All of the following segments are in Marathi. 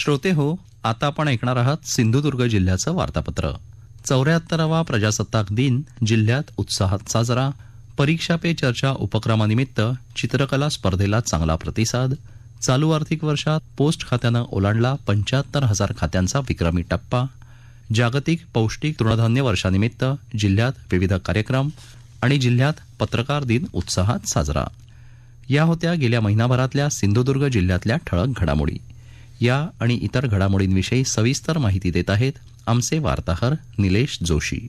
श्रोते हो आता आपण ऐकणार आहात सिंधुदुर्ग जिल्ह्याचं वार्तापत्र चौऱ्याहत्तरावा प्रजासत्ताक दिन जिल्ह्यात उत्साहात साजरा परीक्षा पे चर्चा उपक्रमानिमित्त चित्रकला स्पर्धेला चांगला प्रतिसाद चालू आर्थिक वर्षात पोस्ट खात्यानं ओलांडला पंच्याहत्तर हजार खात्यांचा विक्रमी टप्पा जागतिक पौष्टिक तृणधान्य वर्षानिमित्त जिल्ह्यात विविध कार्यक्रम आणि जिल्ह्यात पत्रकार दिन उत्साहात साजरा या होत्या गेल्या महिनाभरातल्या सिंधुदुर्ग जिल्ह्यातल्या ठळक घडामोडी या आणि इतर घडामोडींविषयी सविस्तर माहिती देत आहेत आमचे वार्ताहर निलेश जोशी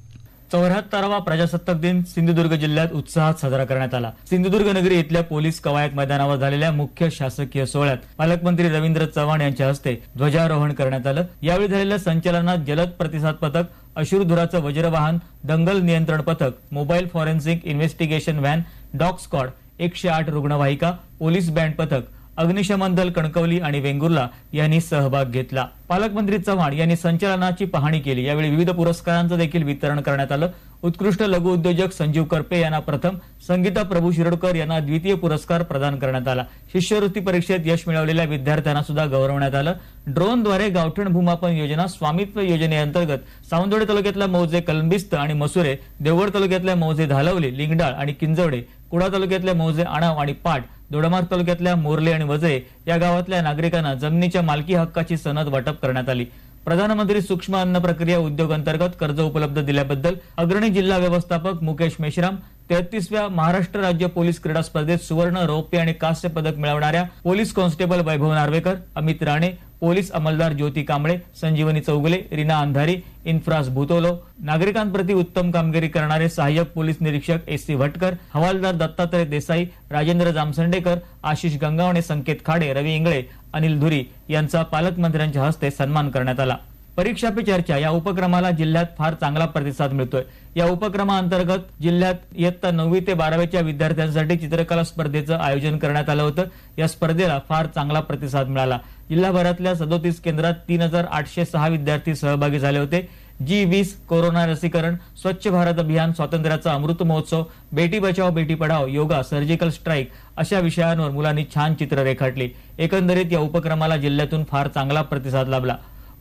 चौऱ्याहत्तरावा प्रजासत्ताक दिन सिंधुदुर्ग जिल्ह्यात उत्साहात साजरा करण्यात आला सिंधुदुर्ग नगरी इथल्या पोलीस कवायत मैदानावर झालेल्या मुख्य शासकीय सोहळ्यात पालकमंत्री रवींद्र चव्हाण यांच्या हस्ते ध्वजारोहण करण्यात आलं यावेळी झालेल्या संचलनात जलद प्रतिसाद पथक अशुरधुराचं वज्रवाहन दंगल नियंत्रण पथक mobile forensic investigation van dog squad एकशे आठ रुग्णवाहिका पोलीस बँड पथक अग्निशमन दल कणकवली आणि वेंगुर्ला यांनी सहभाग घेतला पालकमंत्री चव्हाण यांनी संचालनाची पाहणी केली यावेळी विविध पुरस्कारांचं देखील वितरण करण्यात आलं उत्कृष्ट लघुउद्योजक संजीव करपे यांना प्रथम संगीता प्रभू शिरोडकर यांना द्वितीय पुरस्कार प्रदान करण्यात आला शिष्यवृत्ती परीक्षेत यश मिळवलेल्या विद्यार्थ्यांना सुद्धा गौरवण्यात आलं ड्रोनद्वारे गावठण भूमापन योजना स्वामित्व योजनेअंतर्गत सावंतवाडी तालुक्यातल्या मौजे कलंबिस्त आणि मसुरे देवगड तालुक्यातल्या मौजे धालवले लिंगडाळ आणि किंजवडे कुडा तालुक्यातल्या मौजे आणाव आणि पाट दोडमार्ग तालुक्यातल्या मोर्ले आणि वजे या गावातल्या नागरिकांना जमिनीच्या मालकी हक्काची सनद वाटप करण्यात आली प्रधानमंत्री सूक्ष्म अन्न प्रक्रिया उद्योग अंतर्गत कर्ज उपलब्ध दिल्याबद्दल अग्रणी जिल्हा व्यवस्थापक मुकेश मेश्राम तेहतीसव्या महाराष्ट्र राज्य पोलीस क्रीडा स्पर्धेत सुवर्ण रौप्य आणि कांस्य पदक मिळवणाऱ्या police constable Vaibhav Narvekar Amit Rane police अंमलदार ज्योती कांबळे संजीवनी चौगले रीना अंधारी इन्फ्रास भूतोलो नागरिकांप्रती उत्तम कामगिरी करणारे सहाय्यक पोलीस निरीक्षक एस सी भटकर हवालदार दत्तात्रय देसाई राजेंद्र जामसंडेकर आशिष गंगावणे संकेत खाडे रवी इंगळे अनिल धुरी यांचा पालकमंत्र्यांच्या हस्ते सन्मान करण्यात आला परीक्षा पे चर्चा या उपक्रमाला जिल्ह्यात फार चांगला प्रतिसाद मिळतोय या उपक्रमाअंतर्गत जिल्ह्यात इयत्ता नववी ते बारावीच्या विद्यार्थ्यांसाठी चित्रकला स्पर्धेचं आयोजन करण्यात आलं होतं या स्पर्धेला फार चांगला प्रतिसाद मिळाला जिल्हाभरातल्या सदोतीस केंद्रात तीन हजार आठशे सहा विद्यार्थी सहभागी झाले होते जी वीस कोरोना लसीकरण स्वच्छ भारत अभियान स्वातंत्र्याचा अमृत महोत्सव बेटी बचाओ बेटी पढाओ योगा सर्जिकल स्ट्राईक अशा विषयांवर मुलांनी छान चित्र रेखाटली एकंदरीत या उपक्रमाला जिल्ह्यातून फार चांगला प्रतिसाद लाभला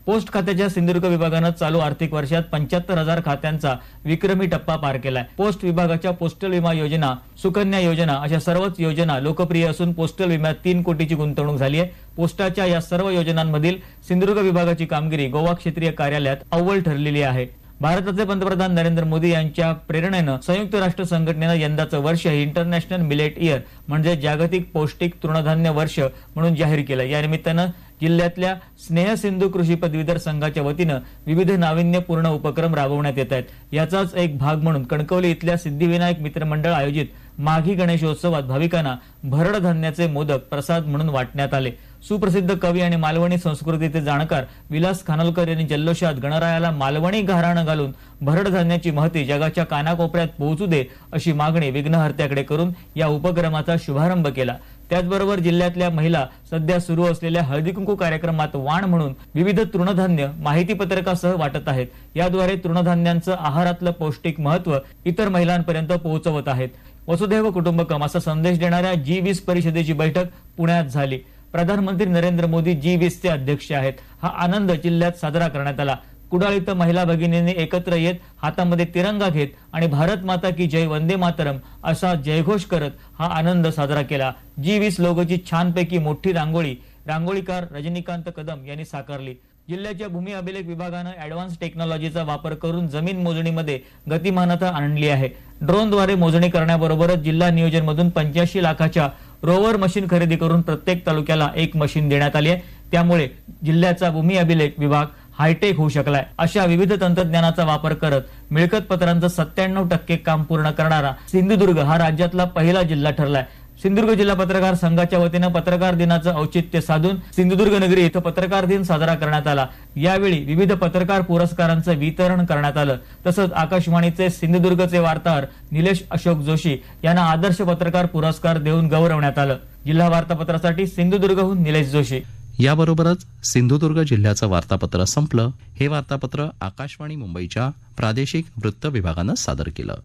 पोस्ट खात्याच्या सिंधुदुर्ग विभागानं चालू आर्थिक वर्षात पंच्याहत्तर हजार खात्यांचा विक्रमी टप्पा पार केलाय पोस्ट विभागाच्या पोस्टल विमा योजना सुकन्या योजना अशा सर्वच योजना लोकप्रिय असून पोस्टल विम्यात तीन कोटीची गुंतवणूक झाली आहे पोस्टाच्या या सर्व योजनांमधील सिंधुदुर्ग विभागाची कामगिरी गोवा क्षेत्रीय कार्यालयात अव्वल ठरलेली आहे भारताचे पंतप्रधान नरेंद्र मोदी यांच्या प्रेरणेनं संयुक्त राष्ट्र संघटनेनं यंदाचं वर्ष हे इंटरनॅशनल मिलेट इयर म्हणजे जागतिक पौष्टिक तृणधान्य वर्ष म्हणून जाहीर केलं या निमित्तानं जिल्ह्यातल्या स्नेहसिंधू कृषी पदवीधर संघाच्या वतीनं विविध नाविन्यपूर्ण उपक्रम राबवण्यात येत आहेत याचाच एक भाग म्हणून कणकवली इथल्या सिद्धिविनायक मित्रमंडळ आयोजित माघी गणेशोत्सवात भाविकांना भरड धान्याचे मोदक प्रसाद म्हणून वाटण्यात आले सुप्रसिद्ध कवी आणि मालवणी संस्कृतीचे जाणकार विलास खानोलकर यांनी जल्लोषात गणरायाला मालवणी घराणं घालून भरड धान्याची महती जगाच्या कानाकोपऱ्यात पोहोचू दे अशी मागणी विघ्नहर्त्याकडे करून या उपक्रमाचा शुभारंभ केला त्याचबरोबर जिल्ह्यातल्या महिला सध्या सुरू असलेल्या हळदी कुंकू कार्यक्रमात वाण म्हणून विविध तृणधान्य माहिती पत्रकासह वाटत आहेत याद्वारे तृणधान्यांचं आहारातलं पौष्टिक महत्व इतर महिलांपर्यंत पोहोचवत आहेत वसुधैव कुटुंबकम असा संदेश देणाऱ्या जी वीस परिषदेची बैठक पुण्यात झाली प्रधानमंत्री नरेंद्र मोदी जी चे अध्यक्ष आहेत हा आनंद जिल्ह्यात साजरा करण्यात आला कुडाळ इथं महिला भगिनींनी एकत्र येत हातामध्ये तिरंगा घेत आणि भारत माता की जय वंदे मातरम असा जयघोष करत हा आनंद साजरा केला जी वीस लोगोची छानपैकी मोठी रांगोळी रांगोळीकार रजनीकांत कदम यांनी साकारली जिल्ह्याच्या भूमी अभिलेख विभागानं ऍडव्हान्स टेक्नॉलॉजीचा वापर करून जमीन मोजणीमध्ये गतिमानता आणली आहे ड्रोनद्वारे मोजणी करण्याबरोबरच जिल्हा नियोजनमधून पंच्याऐंशी लाखाच्या रोवर मशीन खरेदी करून प्रत्येक तालुक्याला एक मशीन देण्यात आली आहे त्यामुळे जिल्ह्याचा भूमी अभिलेख विभाग हायटेक होऊ शकलाय अशा विविध तंत्रज्ञानाचा वापर करत मिळकत पत्रांचं सत्त्याण्णव टक्के काम पूर्ण करणारा सिंधुदुर्ग हा राज्यातला पहिला जिल्हा ठरलाय सिंधुदुर्ग जिल्हा पत्रकार संघाच्या वतीनं पत्रकार दिनाचं औचित्य साधून सिंधुदुर्ग नगरी इथं पत्रकार दिन साजरा करण्यात आला यावेळी विविध पत्रकार पुरस्कारांचं वितरण करण्यात आलं तसंच आकाशवाणीचे सिंधुदुर्गचे वार्ताहर निलेश अशोक जोशी यांना आदर्श पत्रकार पुरस्कार देऊन गौरवण्यात आलं जिल्हा वार्तापत्रासाठी सिंधुदुर्गहून निलेश जोशी याबरोबरच सिंधुदुर्ग जिल्ह्याचं वार्तापत्र संपलं हे वार्तापत्र आकाशवाणी मुंबईच्या प्रादेशिक वृत्त विभागानं सादर केलं